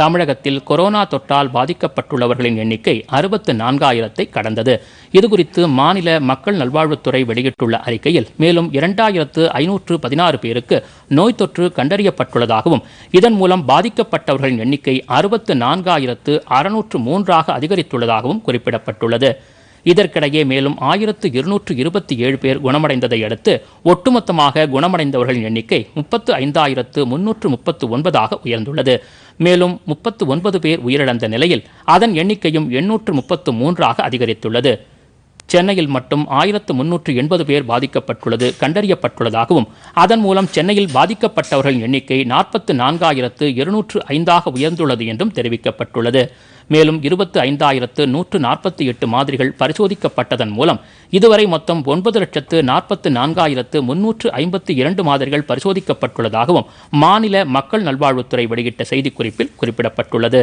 தமிழகத்தில் கொரோனா தொற்றால் பாதிக்கப்பட்டுள்ளவர்களின் எண்ணிக்கை அறுபத்து நான்காயிரத்தை கடந்தது இதுகுறித்து மாநில மக்கள் நல்வாழ்வுத்துறை வெளியிட்டுள்ள அறிக்கையில் மேலும் இரண்டாயிரத்து ஐநூற்று பதினாறு பேருக்கு நோய் தொற்று கண்டறியப்பட்டுள்ளதாகவும் இதன் மூலம் பாதிக்கப்பட்டவர்களின் எண்ணிக்கை அறுபத்து நான்காயிரத்து அறுநூற்று மூன்றாக அதிகரித்துள்ளதாகவும் குறிப்பிடப்பட்டுள்ளது இதற்கிடையே மேலும் ஆயிரத்து இருநூற்று இருபத்தி ஏழு பேர் குணமடைந்ததை அடுத்து ஒட்டுமொத்தமாக குணமடைந்தவர்களின் எண்ணிக்கை முப்பத்து ஐந்தாயிரத்து முன்னூற்று முப்பத்து ஒன்பதாக உயர்ந்துள்ளது மேலும் முப்பத்து ஒன்பது பேர் உயிரிழந்த நிலையில் அதன் எண்ணிக்கையும் எண்ணூற்று முப்பத்து மூன்றாக அதிகரித்துள்ளது சென்னையில் மட்டும் ஆயிரத்து முன்னூற்று எண்பது பேர் பாதிக்கப்பட்டுள்ளது கண்டறியப்பட்டுள்ளதாகவும் அதன் மூலம் சென்னையில் பாதிக்கப்பட்டவர்களின் எண்ணிக்கை நாற்பத்து நான்காயிரத்து இருநூற்று ஐந்தாக உயர்ந்துள்ளது என்றும் தெரிவிக்கப்பட்டுள்ளது மேலும் இருபத்து ஐந்தாயிரத்து நூற்று நாற்பத்தி எட்டு மாதிரிகள் பரிசோதிக்கப்பட்டதன் மூலம் இதுவரை மொத்தம் ஒன்பது லட்சத்து நாற்பத்து நான்காயிரத்து முன்னூற்று ஐம்பத்து இரண்டு மாதிரிகள் பரிசோதிக்கப்பட்டுள்ளதாகவும் மாநில மக்கள் நல்வாழ்வுத்துறை வெளியிட்ட செய்திக்குறிப்பில் குறிப்பிடப்பட்டுள்ளது